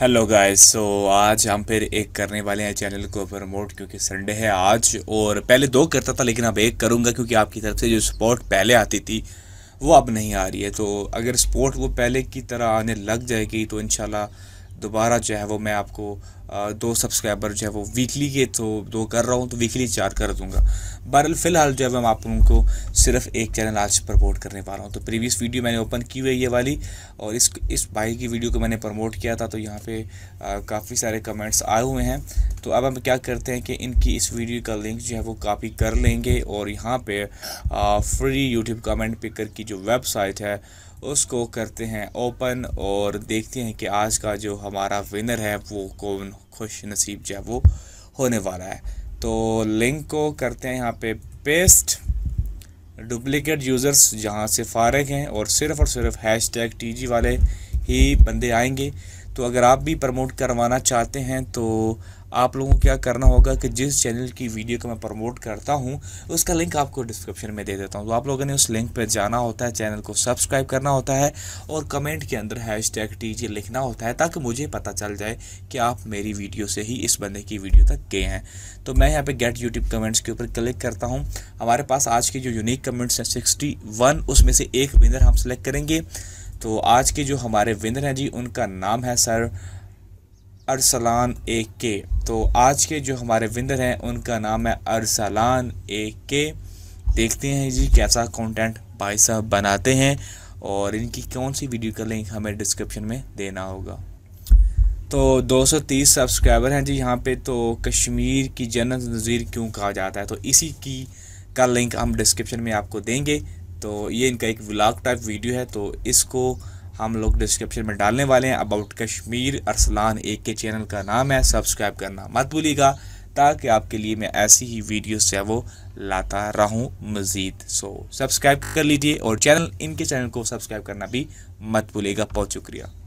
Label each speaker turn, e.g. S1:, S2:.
S1: hello guys so आज हम फिर एक करने वाले हैं चैनल को प्रमोट क्योंकि संडे है आज और पहले दो करता था लेकिन अब एक करूंगा क्योंकि आपकी तरफ से जो सपोर्ट पहले आती थी वो अब नहीं आ रही है तो अगर सपोर्ट वो पहले की तरह आने लग जाएगी तो इन दोबारा जो है वो मैं आपको दो सब्सक्राइबर जो है वो वीकली के तो दो कर रहा हूँ तो वीकली चार कर दूंगा बहरल फ़िलहाल जो है मैं आप लोगों को सिर्फ एक चैनल आज प्रमोट करने वाला हूँ तो प्रीवियस वीडियो मैंने ओपन की हुई है ये वाली और इस इस भाई की वीडियो को मैंने प्रमोट किया था तो यहाँ पे काफ़ी सारे कमेंट्स आए हुए हैं तो अब हम क्या करते हैं कि इनकी इस वीडियो का लिंक जो है वो कापी कर लेंगे और यहाँ पर फ्री यूट्यूब कमेंट पिकर की जो वेबसाइट है उसको करते हैं ओपन और देखते हैं कि आज का जो हमारा विनर है वो कौन खुश नसीब जो है वो होने वाला है तो लिंक को करते हैं यहाँ पे पेस्ट डुप्लिकेट यूज़र्स जहाँ से फारग हैं और सिर्फ़ और सिर्फ हैश टैग टी जी वाले ही बंदे आएंगे तो अगर आप भी प्रमोट करवाना चाहते हैं तो आप लोगों को क्या करना होगा कि जिस चैनल की वीडियो को मैं प्रमोट करता हूँ उसका लिंक आपको डिस्क्रिप्शन में दे देता हूँ तो आप लोगों ने उस लिंक पर जाना होता है चैनल को सब्सक्राइब करना होता है और कमेंट के अंदर हैश टैग टीजे लिखना होता है ताकि मुझे पता चल जाए कि आप मेरी वीडियो से ही इस बंदे की वीडियो तक गए हैं तो मैं यहाँ पर गेट यूट्यूब कमेंट्स के ऊपर क्लिक करता हूँ हमारे पास आज के जो यूनिक कमेंट्स हैं सिक्सटी उसमें से एक विनर हम सेलेक्ट करेंगे तो आज के जो हमारे विनर हैं जी उनका नाम है सर अरसलान ए के तो आज के जो हमारे विनर हैं उनका नाम है अरसलान ए के देखते हैं जी कैसा कंटेंट भाई साहब बनाते हैं और इनकी कौन सी वीडियो का लिंक हमें डिस्क्रिप्शन में देना होगा तो 230 सब्सक्राइबर हैं जी यहाँ पे तो कश्मीर की जन्नत नज़ीर क्यों कहा जाता है तो इसी की का लिंक हम डिस्क्रिप्शन में आपको देंगे तो ये इनका एक व्लाग टाइप वीडियो है तो इसको हम लोग डिस्क्रिप्शन में डालने वाले हैं अबाउट कश्मीर अरसलान एक के चैनल का नाम है सब्सक्राइब करना मत भूलिएगा ताकि आपके लिए मैं ऐसी ही वीडियोस से वो लाता रहूं मज़ीद सो सब्सक्राइब कर लीजिए और चैनल इनके चैनल को सब्सक्राइब करना भी मत भूलिएगा बहुत शुक्रिया